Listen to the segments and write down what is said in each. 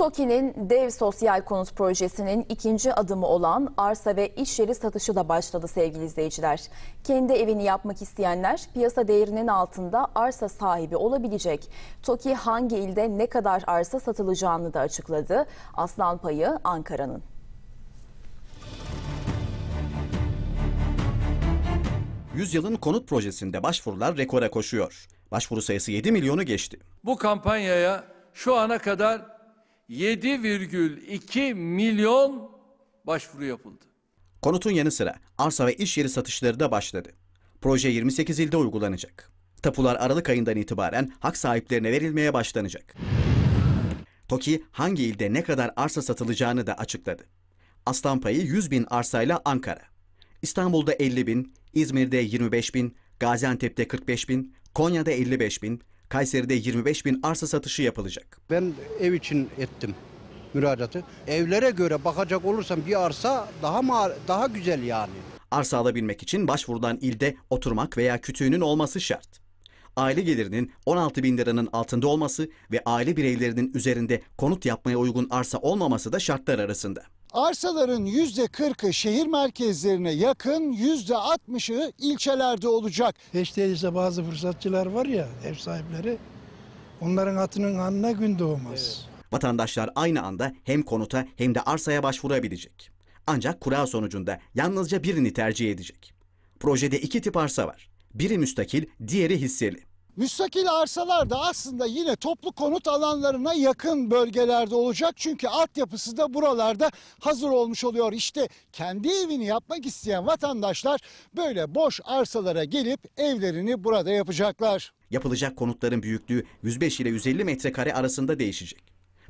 TOKİ'nin dev sosyal konut projesinin ikinci adımı olan arsa ve iş yeri satışı da başladı sevgili izleyiciler. Kendi evini yapmak isteyenler piyasa değerinin altında arsa sahibi olabilecek. TOKİ hangi ilde ne kadar arsa satılacağını da açıkladı. Aslan payı Ankara'nın. Yüzyılın konut projesinde başvurular rekora koşuyor. Başvuru sayısı 7 milyonu geçti. Bu kampanyaya şu ana kadar 7,2 milyon başvuru yapıldı. Konutun yanı sıra arsa ve iş yeri satışları da başladı. Proje 28 ilde uygulanacak. Tapular Aralık ayından itibaren hak sahiplerine verilmeye başlanacak. TOKİ hangi ilde ne kadar arsa satılacağını da açıkladı. Aslan payı 100 bin arsayla Ankara. İstanbul'da 50 bin, İzmir'de 25 bin, Gaziantep'te 45 bin, Konya'da 55 bin, Kayseri'de 25 bin arsa satışı yapılacak. Ben ev için ettim müracaatı. Evlere göre bakacak olursam bir arsa daha mı, daha güzel yani. Arsa alabilmek için başvurulan ilde oturmak veya kütüğünün olması şart. Aile gelirinin 16 bin liranın altında olması ve aile bireylerinin üzerinde konut yapmaya uygun arsa olmaması da şartlar arasında. Arsaların yüzde 40'ı şehir merkezlerine yakın, yüzde 60'ı ilçelerde olacak. Hiç değilse bazı fırsatçılar var ya ev sahipleri, onların atının anına gün doğmaz. Evet. Vatandaşlar aynı anda hem konuta hem de arsaya başvurabilecek. Ancak kura sonucunda yalnızca birini tercih edecek. Projede iki tip arsa var. Biri müstakil, diğeri hisseli. Müstakil arsalar da aslında yine toplu konut alanlarına yakın bölgelerde olacak. Çünkü altyapısı da buralarda hazır olmuş oluyor. İşte kendi evini yapmak isteyen vatandaşlar böyle boş arsalara gelip evlerini burada yapacaklar. Yapılacak konutların büyüklüğü 105 ile 150 metrekare arasında değişecek.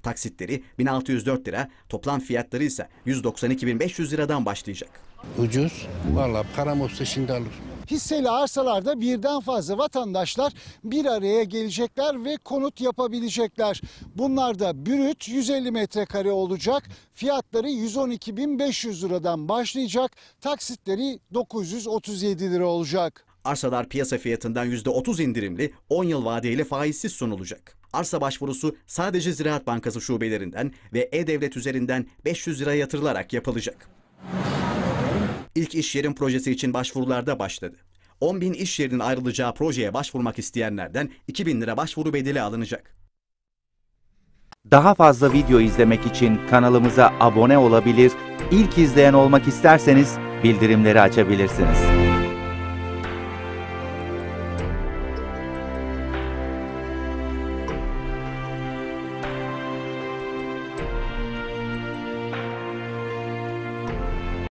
Taksitleri 1604 lira, toplam fiyatları ise 192.500 liradan başlayacak. Ucuz, vallahi param olsa şimdi alırım hisseli arsalarda birden fazla vatandaşlar bir araya gelecekler ve konut yapabilecekler. Bunlar da bürüt 150 metrekare olacak. Fiyatları 112.500 liradan başlayacak. Taksitleri 937 lira olacak. Arsalar piyasa fiyatından %30 indirimli 10 yıl vadeyle faizsiz sunulacak. Arsa başvurusu sadece Ziraat Bankası şubelerinden ve E-Devlet üzerinden 500 lira yatırılarak yapılacak ilk iş yerin projesi için başvurularda başladı. 10 bin iş yerinin ayrılacağı projeye başvurmak isteyenlerden 2 bin lira başvuru bedeli alınacak. Daha fazla video izlemek için kanalımıza abone olabilir, ilk izleyen olmak isterseniz bildirimleri açabilirsiniz.